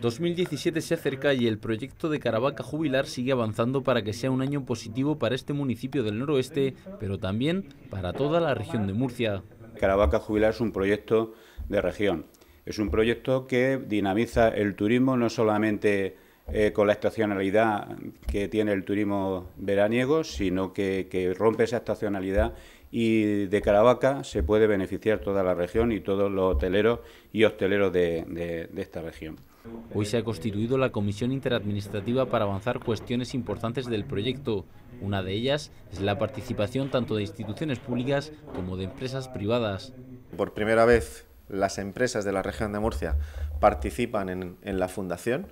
2017 se acerca y el proyecto de Caravaca Jubilar sigue avanzando para que sea un año positivo para este municipio del noroeste, pero también para toda la región de Murcia. Caravaca Jubilar es un proyecto de región, es un proyecto que dinamiza el turismo no solamente eh, con la estacionalidad que tiene el turismo veraniego, sino que rompe esa estacionalidad y de Caravaca se puede beneficiar toda la región y todos los hoteleros y hosteleros de, esta región. Hoy se ha constituido la Comisión Interadministrativa para avanzar cuestiones importantes del proyecto. Una de ellas es la participación tanto de instituciones públicas como de empresas privadas. Por primera vez las empresas de la región de Murcia participan en la fundación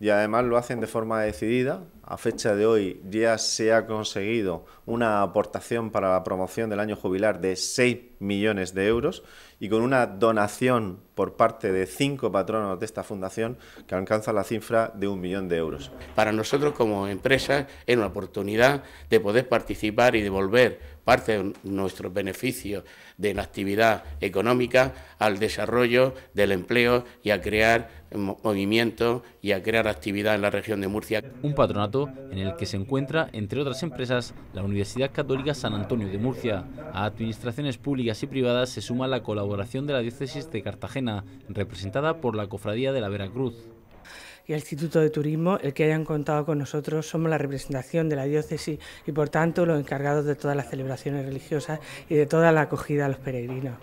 y además lo hacen de forma decidida. A fecha de hoy ya se ha conseguido una aportación para la promoción del año jubilar de 6 millones de euros y con una donación por parte de cinco patronos de esta fundación que alcanza la cifra de un millón de euros. Para nosotros como empresa es una oportunidad de poder participar y devolver parte de nuestros beneficios de la actividad económica al desarrollo del empleo y a crear movimiento y a crear actividad en la región de Murcia. Un patronato en el que se encuentra, entre otras empresas, la Universidad Católica San Antonio de Murcia. A administraciones públicas y privadas se suma la colaboración de la diócesis de Cartagena representada por la Cofradía de la Veracruz. Y el Instituto de Turismo, el que hayan contado con nosotros, somos la representación de la diócesis y por tanto los encargados de todas las celebraciones religiosas y de toda la acogida a los peregrinos.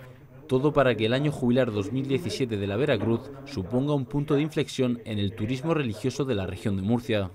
Todo para que el año jubilar 2017 de la Veracruz suponga un punto de inflexión en el turismo religioso de la región de Murcia.